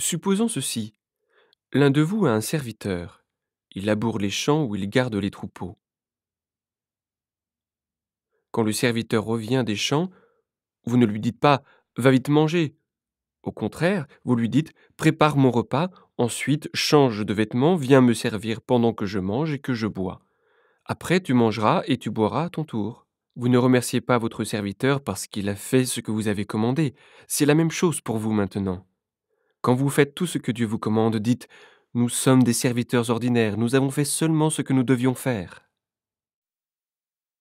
Supposons ceci. L'un de vous a un serviteur. Il laboure les champs où il garde les troupeaux. Quand le serviteur revient des champs, vous ne lui dites pas Va vite manger. Au contraire, vous lui dites Prépare mon repas, ensuite change de vêtements, viens me servir pendant que je mange et que je bois. Après, tu mangeras et tu boiras à ton tour. Vous ne remerciez pas votre serviteur parce qu'il a fait ce que vous avez commandé. C'est la même chose pour vous maintenant. Quand vous faites tout ce que Dieu vous commande, dites ⁇ Nous sommes des serviteurs ordinaires, nous avons fait seulement ce que nous devions faire ⁇